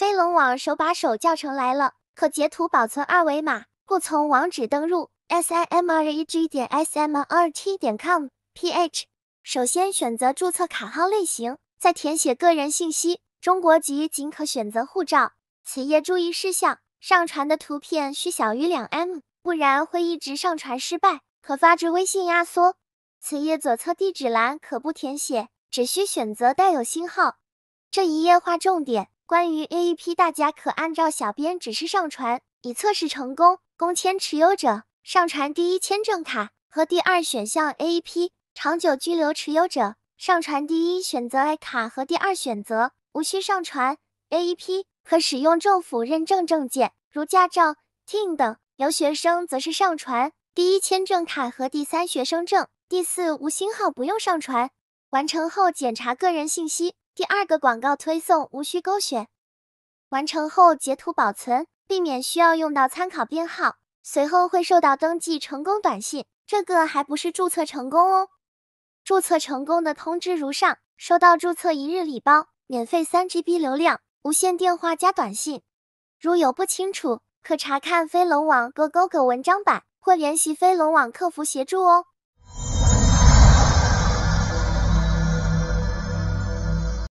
飞龙网手把手教程来了，可截图保存二维码，不从网址登录 s i m r e g 点 s m r t 点 com p h。首先选择注册卡号类型，再填写个人信息。中国籍仅可选择护照。此页注意事项：上传的图片需小于两 M，不然会一直上传失败，可发至微信压缩。此页左侧地址栏可不填写，只需选择带有星号。这一页划重点。关于 AEP，大家可按照小编指示上传，已测试成功。公签持有者上传第一签证卡和第二选项 AEP；长久居留持有者上传第一选择 A 卡和第二选择，无需上传 AEP。可使用政府认证证件，如驾照、TIN 等。留学生则是上传第一签证卡和第三学生证，第四无星号不用上传。完成后检查个人信息。第二个广告推送无需勾选，完成后截图保存，避免需要用到参考编号。随后会收到登记成功短信，这个还不是注册成功哦。注册成功的通知如上，收到注册一日礼包，免费三 G B 流量，无线电话加短信。如有不清楚，可查看飞龙网各 g o 文章版或联系飞龙网客服协助哦。